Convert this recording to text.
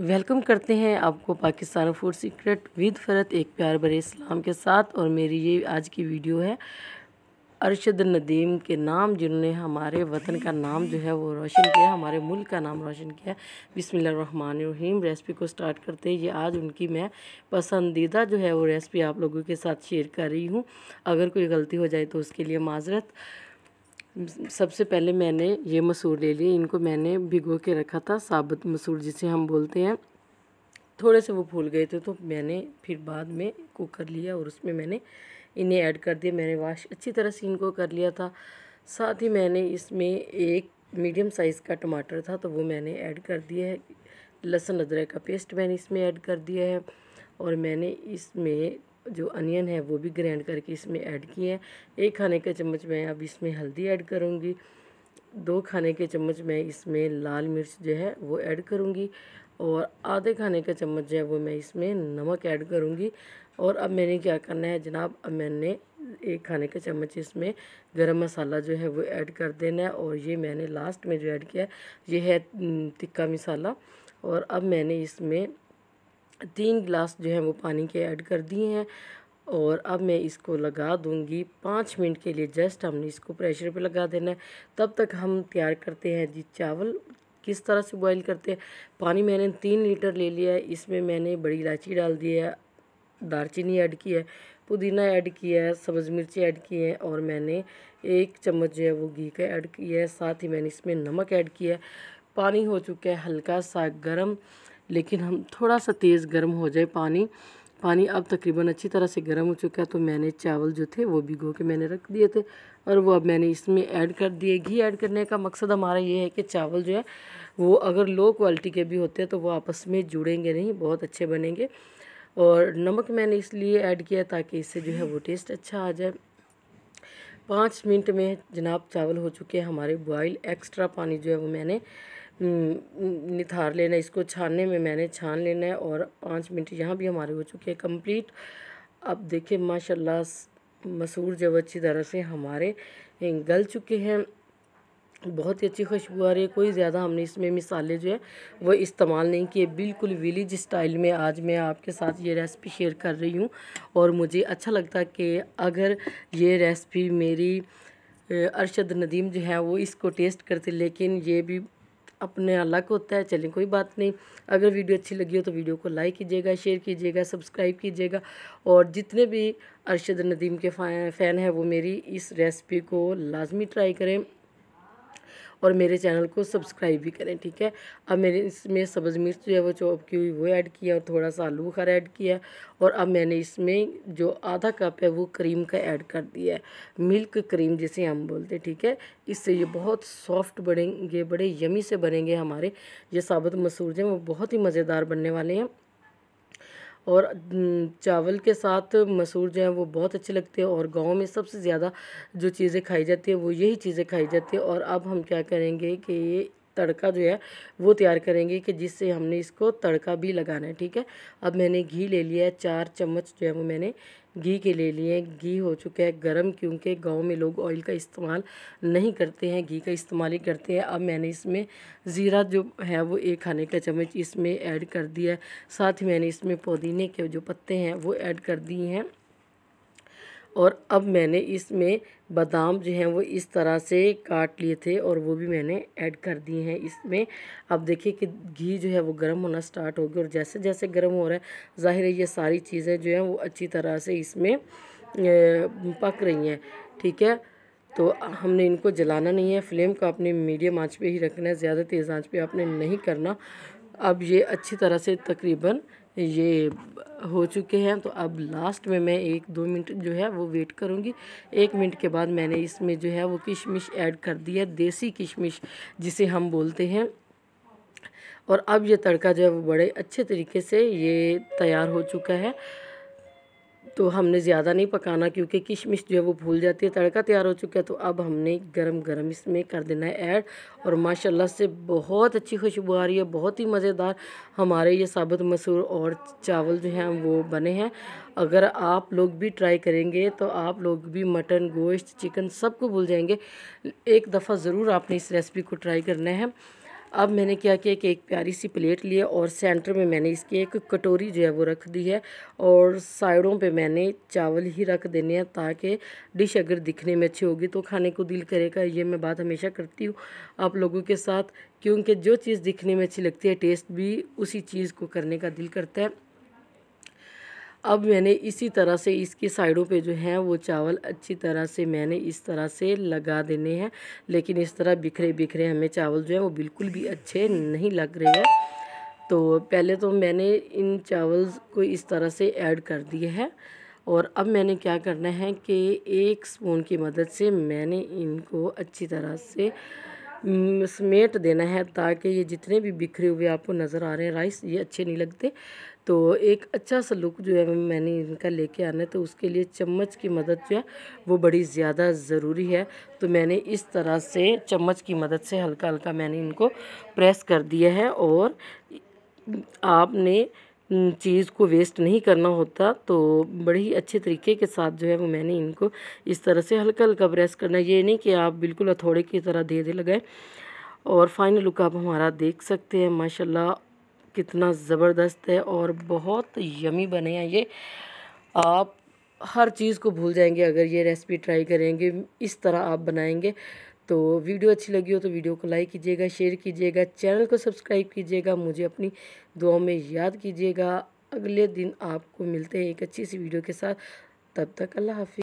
welcome करते हैं आपको Pakistan food secret with Farhat एक प्यार भरे इस्लाम के साथ और मेरी ये आज की वीडियो है अरशद नदीम के नाम जिन्होंने हमारे वतन का नाम जो है वो रोशन किया हमारे मुल्क का नाम रोशन किया रहीम रेसिपी को स्टार्ट करते हैं ये आज उनकी मैं पसंदीदा जो है वो रेसिपी आप लोगों के साथ शेयर कर रही हूँ अगर कोई गलती हो जाए तो उसके लिए माजरत सबसे पहले मैंने ये मसूर ले लिए इनको मैंने भिगो के रखा था साबुत मसूर जिसे हम बोलते हैं थोड़े से वो फूल गए थे तो मैंने फिर बाद में कुकर लिया और उसमें मैंने इन्हें ऐड कर दिया मैंने वाश अच्छी तरह से इनको कर लिया था साथ ही मैंने इसमें एक मीडियम साइज़ का टमाटर था तो वो मैंने ऐड कर दिया है लहसुन अदरक का पेस्ट मैंने इसमें ऐड कर दिया है और मैंने इसमें जो अनियन है वो भी ग्रैंड करके इसमें ऐड किए हैं एक खाने का चम्मच मैं अब इसमें हल्दी ऐड करूँगी दो खाने के चम्मच मैं इसमें लाल मिर्च जो है वो ऐड करूँगी और आधे खाने का चम्मच जो है वो मैं इसमें नमक ऐड करूँगी और अब मैंने क्या करना है जनाब अब मैंने एक खाने का चम्मच इसमें गरम मसाला जो है वो ऐड कर देना है और ये मैंने लास्ट में जो ऐड किया है ये है तिक्का मसाला और अब मैंने इसमें तीन गिलास जो है वो पानी के ऐड कर दिए हैं और अब मैं इसको लगा दूंगी पाँच मिनट के लिए जस्ट हमने इसको प्रेशर पे लगा देना है तब तक हम तैयार करते हैं जी चावल किस तरह से बॉईल करते हैं पानी मैंने तीन लीटर ले लिया है इसमें मैंने बड़ी इलायची डाल दी है दारचीनी ऐड की है पुदीना ऐड किया है सब्ज़ मिर्ची ऐड की है और मैंने एक चम्मच जो है वो घी का ऐड किया है साथ ही मैंने इसमें नमक ऐड किया है पानी हो चुका है हल्का सा गर्म लेकिन हम थोड़ा सा तेज़ गर्म हो जाए पानी पानी अब तकरीबन अच्छी तरह से गर्म हो चुका है तो मैंने चावल जो थे वो भिगो के मैंने रख दिए थे और वो अब मैंने इसमें ऐड कर दिए घी ऐड करने का मकसद हमारा ये है कि चावल जो है वो अगर लो क्वालिटी के भी होते हैं तो वो आपस में जुड़ेंगे नहीं बहुत अच्छे बनेंगे और नमक मैंने इसलिए ऐड किया ताकि इससे जो है वो टेस्ट अच्छा आ जाए पाँच मिनट में जनाब चावल हो चुके हैं हमारे बॉयल एक्स्ट्रा पानी जो है वो मैंने हम्म, हम्म, निथार लेना है इसको छानने में मैंने छान लेना है और पाँच मिनट यहाँ भी हमारे हो चुके हैं कंप्लीट अब देखिए माशाल्लाह मसूर जब अच्छी तरह से हमारे गल चुके हैं बहुत ही अच्छी खुशबू आ रही है कोई ज़्यादा हमने इसमें मिसाले जो है वो इस्तेमाल नहीं किए बिल्कुल विलेज स्टाइल में आज मैं आपके साथ ये रेसिपी शेयर कर रही हूँ और मुझे अच्छा लगता कि अगर ये रेसिपी मेरी अरशद नदीम जो है वो इसको टेस्ट करते लेकिन ये भी अपने अलग होता है चलें कोई बात नहीं अगर वीडियो अच्छी लगी हो तो वीडियो को लाइक कीजिएगा शेयर कीजिएगा सब्सक्राइब कीजिएगा और जितने भी अरशद नदीम के फ़ैन हैं वो मेरी इस रेसिपी को लाजमी ट्राई करें और मेरे चैनल को सब्सक्राइब भी करें ठीक है अब मेरे इसमें सब्ज़ मिर्च जो है वो चॉप की हुई वो ऐड किया और थोड़ा सा आलू बुखारा ऐड किया और अब मैंने इसमें जो आधा कप है वो क्रीम का ऐड कर दिया है मिल्क क्रीम जिसे हम बोलते हैं ठीक है इससे ये बहुत सॉफ्ट बनेंगे बड़े यमी से बनेंगे हमारे ये साबुत मसूर जो हैं वो बहुत ही मज़ेदार बनने वाले हैं और चावल के साथ मसूर जो है वो बहुत अच्छे लगते हैं और गांव में सबसे ज़्यादा जो चीज़ें खाई जाती है वो यही चीज़ें खाई जाती है और अब हम क्या करेंगे कि तड़का जो है वो तैयार करेंगे कि जिससे हमने इसको तड़का भी लगाना है ठीक है अब मैंने घी ले लिया है चार चम्मच जो है वो मैंने घी के ले लिए घी हो चुका है गर्म क्योंकि गांव में लोग ऑयल का इस्तेमाल नहीं करते हैं घी का इस्तेमाल ही करते हैं अब मैंने इसमें ज़ीरा जो है वो एक खाने का चम्मच इसमें ऐड कर दिया है साथ ही मैंने इसमें पुदीने के जो पत्ते हैं वो ऐड कर दिए हैं और अब मैंने इसमें बादाम जो हैं वो इस तरह से काट लिए थे और वो भी मैंने ऐड कर दिए हैं इसमें अब देखिए कि घी जो है वो गर्म होना स्टार्ट हो गया और जैसे जैसे गर्म हो रहा है ज़ाहिर है ये सारी चीज़ें जो हैं वो अच्छी तरह से इसमें पक रही हैं ठीक है तो हमने इनको जलाना नहीं है फ्लेम को अपने मीडियम आँच पर ही रखना है ज़्यादा तेज़ आँच पर आपने नहीं करना अब ये अच्छी तरह से तकरीबन ये हो चुके हैं तो अब लास्ट में मैं एक दो मिनट जो है वो वेट करूँगी एक मिनट के बाद मैंने इसमें जो है वो किशमिश ऐड कर दी है देसी किशमिश जिसे हम बोलते हैं और अब ये तड़का जो है वो बड़े अच्छे तरीके से ये तैयार हो चुका है तो हमने ज़्यादा नहीं पकाना क्योंकि किशमिश जो है वो भूल जाती है तड़का तैयार हो चुका है तो अब हमने गरम गरम इसमें कर देना है ऐड और माशाल्लाह से बहुत अच्छी खुशबू आ रही है बहुत ही मज़ेदार हमारे ये साबुत मसूर और चावल जो हैं वो बने हैं अगर आप लोग भी ट्राई करेंगे तो आप लोग भी मटन गोश्त चिकन सबको भूल जाएंगे एक दफ़ा ज़रूर आपने इस रेसिपी को ट्राई करना है अब मैंने क्या किया कि एक प्यारी सी प्लेट ली है और सेंटर में मैंने इसकी एक कटोरी जो है वो रख दी है और साइडों पे मैंने चावल ही रख देने हैं ताकि डिश अगर दिखने में अच्छी होगी तो खाने को दिल करेगा ये मैं बात हमेशा करती हूँ आप लोगों के साथ क्योंकि जो चीज़ दिखने में अच्छी लगती है टेस्ट भी उसी चीज़ को करने का दिल करता है अब मैंने इसी तरह से इसकी साइडों पे जो है वो चावल अच्छी तरह से मैंने इस तरह से लगा देने हैं लेकिन इस तरह बिखरे बिखरे हमें चावल जो है वो बिल्कुल भी अच्छे नहीं लग रहे हैं तो पहले तो मैंने इन चावल को इस तरह से ऐड कर दिए हैं और अब मैंने क्या करना है कि एक स्पून की मदद से मैंने इनको अच्छी तरह से समेट देना है ताकि ये जितने भी बिखरे हुए आपको नज़र आ रहे हैं राइस ये अच्छे नहीं लगते तो एक अच्छा सा लुक जो है मैंने इनका लेके आना है तो उसके लिए चम्मच की मदद जो है वो बड़ी ज़्यादा ज़रूरी है तो मैंने इस तरह से चम्मच की मदद से हल्का हल्का मैंने इनको प्रेस कर दिया है और आपने चीज़ को वेस्ट नहीं करना होता तो बड़े ही अच्छे तरीके के साथ जो है वो मैंने इनको इस तरह से हल्का हल्का प्रेस करना ये नहीं कि आप बिल्कुल हथौड़े की तरह दे दे लगाएं और फाइनल लुक आप हमारा देख सकते हैं माशाल्लाह कितना ज़बरदस्त है और बहुत यमी बने हैं ये आप हर चीज़ को भूल जाएंगे अगर ये रेसिपी ट्राई करेंगे इस तरह आप बनाएंगे तो वीडियो अच्छी लगी हो तो वीडियो को लाइक कीजिएगा शेयर कीजिएगा चैनल को सब्सक्राइब कीजिएगा मुझे अपनी दुआ में याद कीजिएगा अगले दिन आपको मिलते हैं एक अच्छी सी वीडियो के साथ तब तक अल्लाह हाफि